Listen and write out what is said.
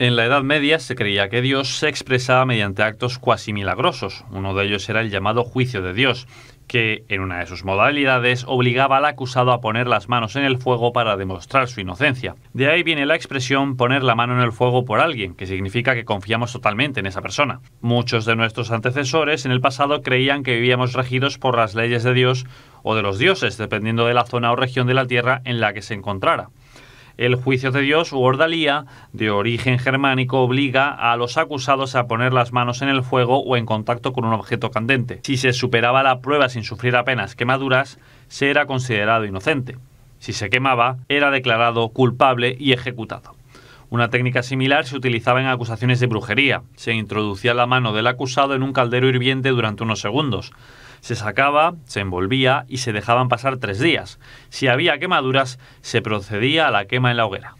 En la Edad Media se creía que Dios se expresaba mediante actos cuasi milagrosos. Uno de ellos era el llamado juicio de Dios, que en una de sus modalidades obligaba al acusado a poner las manos en el fuego para demostrar su inocencia. De ahí viene la expresión poner la mano en el fuego por alguien, que significa que confiamos totalmente en esa persona. Muchos de nuestros antecesores en el pasado creían que vivíamos regidos por las leyes de Dios o de los dioses, dependiendo de la zona o región de la tierra en la que se encontrara. El juicio de Dios u ordalía, de origen germánico, obliga a los acusados a poner las manos en el fuego o en contacto con un objeto candente. Si se superaba la prueba sin sufrir apenas quemaduras, se era considerado inocente. Si se quemaba, era declarado culpable y ejecutado. Una técnica similar se utilizaba en acusaciones de brujería. Se introducía la mano del acusado en un caldero hirviente durante unos segundos. Se sacaba, se envolvía y se dejaban pasar tres días. Si había quemaduras, se procedía a la quema en la hoguera.